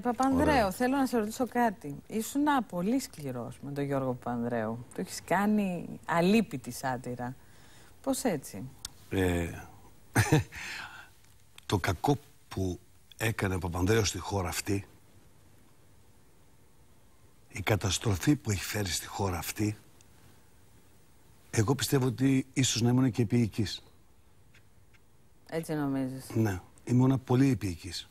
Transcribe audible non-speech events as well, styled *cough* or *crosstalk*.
Παπανδρέο, θέλω να σε ρωτήσω κάτι. Ήσουν πολύ σκληρός με τον Γιώργο Παπανδρέο Το έχεις κάνει αλήπητη σάτυρα. Πώς έτσι. Ε, *laughs* το κακό που έκανε ο Παπανδρέος στη χώρα αυτή η καταστροφή που έχει φέρει στη χώρα αυτή εγώ πιστεύω ότι ίσως να ήμουν και επίοικης. Έτσι νομίζεις. Ναι, ήμουν πολύ επίοικης.